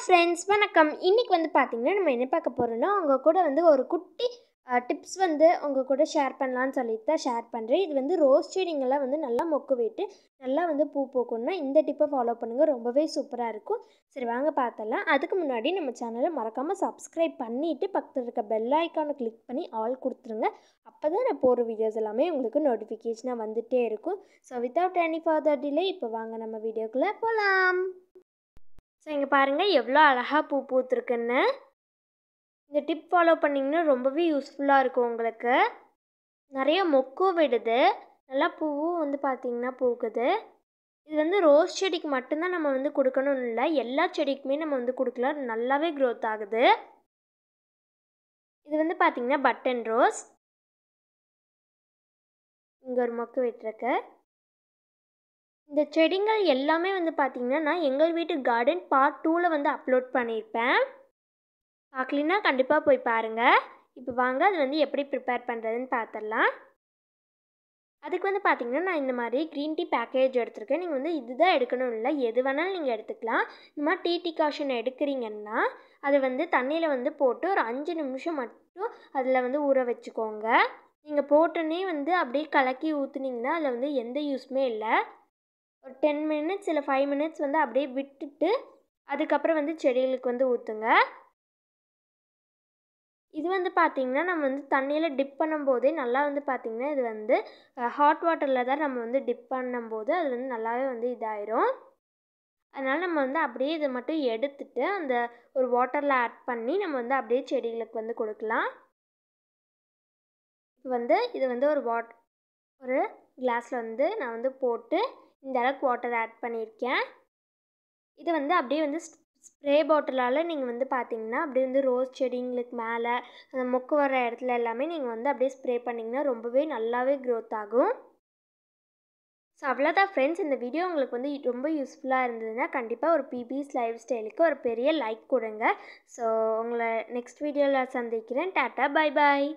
friends வணக்கம் இன்றைக்கி வந்து பார்த்திங்கன்னா நம்ம என்ன பார்க்க போகிறோன்னா அவங்க கூட வந்து ஒரு குட்டி டிப்ஸ் வந்து உங்கள் கூட ஷேர் பண்ணலான்னு சொல்லிட்டு தான் ஷேர் பண்ணுறேன் இது வந்து ரோஸ் செடிங்கெல்லாம் வந்து நல்லா மொக்கு நல்லா வந்து பூ போக்கணும்னா இந்த டிப்பை ஃபாலோ பண்ணுங்கள் ரொம்பவே சூப்பராக இருக்கும் சரி வாங்க பார்த்தலாம் அதுக்கு முன்னாடி நம்ம சேனலை மறக்காமல் சப்ஸ்கிரைப் பண்ணிவிட்டு பக்கத்தில் இருக்க பெல் ஐக்கானை கிளிக் பண்ணி ஆல் கொடுத்துருங்க அப்போ தான் நான் போகிற வீடியோஸ் எல்லாமே உங்களுக்கு நோட்டிஃபிகேஷனாக வந்துகிட்டே இருக்கும் so without any further delay இப்போ வாங்க நம்ம வீடியோக்குள்ளே போகலாம் ஸோ இங்கே பாருங்கள் எவ்வளோ அழகாக பூ பூத்துருக்குன்னு இந்த டிப் ஃபாலோ பண்ணிங்கன்னா ரொம்பவே யூஸ்ஃபுல்லாக இருக்கும் உங்களுக்கு நிறைய மொக்கும் விடுது நல்லா பூவும் வந்து பார்த்திங்கன்னா பூக்குது இது வந்து ரோஸ் செடிக்கு மட்டும்தான் நம்ம வந்து கொடுக்கணும்னு இல்லை எல்லா செடிக்குமே நம்ம வந்து கொடுக்கலாம் நல்லாவே க்ரோத் ஆகுது இது வந்து பார்த்திங்கன்னா பட்டன் ரோஸ் இங்கே ஒரு மொக்கு விட்டுருக்கு இந்த செடிங்கள் எல்லாமே வந்து பார்த்திங்கன்னா நான் எங்கள் வீட்டு கார்டன் பார்ட் டூவில் வந்து அப்லோட் பண்ணியிருப்பேன் பார்க்கலின்னா கண்டிப்பாக போய் பாருங்கள் இப்போ வாங்க அது வந்து எப்படி ப்ரிப்பேர் பண்ணுறதுன்னு பார்த்துடலாம் அதுக்கு வந்து பார்த்திங்கன்னா நான் இந்த மாதிரி க்ரீன் டீ பேக்கேஜ் எடுத்திருக்கேன் நீங்கள் வந்து இதுதான் எடுக்கணும் இல்லை எது வேணாலும் நீங்கள் எடுத்துக்கலாம் இந்த மாதிரி டீ டீ காஷன் எடுக்கிறீங்கன்னா அதை வந்து தண்ணியில் வந்து போட்டு ஒரு அஞ்சு நிமிஷம் மட்டும் அதில் வந்து ஊற வச்சுக்கோங்க நீங்கள் போட்டோன்னே வந்து அப்படியே கலக்கி ஊற்றுனீங்கன்னா அதில் வந்து எந்த யூஸுமே இல்லை ஒரு டென் மினிட்ஸ் இல்லை ஃபைவ் மினிட்ஸ் வந்து அப்படியே விட்டுட்டு அதுக்கப்புறம் வந்து செடிகளுக்கு வந்து ஊற்றுங்க இது வந்து பார்த்திங்கன்னா நம்ம வந்து தண்ணியில் டிப் பண்ணும்போதே நல்லா வந்து பார்த்திங்கன்னா இது வந்து ஹாட் வாட்டரில் தான் நம்ம வந்து டிப் பண்ணும்போது அது வந்து நல்லாவே வந்து இதாயிரும் அதனால் நம்ம வந்து அப்படியே இதை மட்டும் எடுத்துட்டு அந்த ஒரு வாட்டரில் ஆட் பண்ணி நம்ம வந்து அப்படியே செடிகளுக்கு வந்து கொடுக்கலாம் இப்போ வந்து இதை வந்து ஒரு வாட் ஒரு கிளாஸில் வந்து நான் வந்து போட்டு இந்த அளவுக்கு வாட்டர் ஆட் பண்ணியிருக்கேன் இது வந்து அப்படியே வந்து ஸ்ப்ரே பாட்டிலால் நீங்கள் வந்து பார்த்தீங்கன்னா அப்படியே வந்து ரோஸ் செடிங்களுக்கு மேலே அந்த மொக்கு வர இடத்துல எல்லாமே நீங்கள் வந்து அப்படியே ஸ்ப்ரே பண்ணிங்கன்னா ரொம்பவே நல்லாவே க்ரோத் ஆகும் ஸோ அவ்வளோதான் ஃப்ரெண்ட்ஸ் இந்த வீடியோ உங்களுக்கு வந்து ரொம்ப யூஸ்ஃபுல்லாக இருந்ததுன்னா கண்டிப்பாக ஒரு பிபிஸ் லைஃப் ஸ்டைலுக்கு ஒரு பெரிய லைக் கொடுங்க ஸோ உங்களை நெக்ஸ்ட் வீடியோவில் சந்திக்கிறேன் டாட்டா பாய் பாய்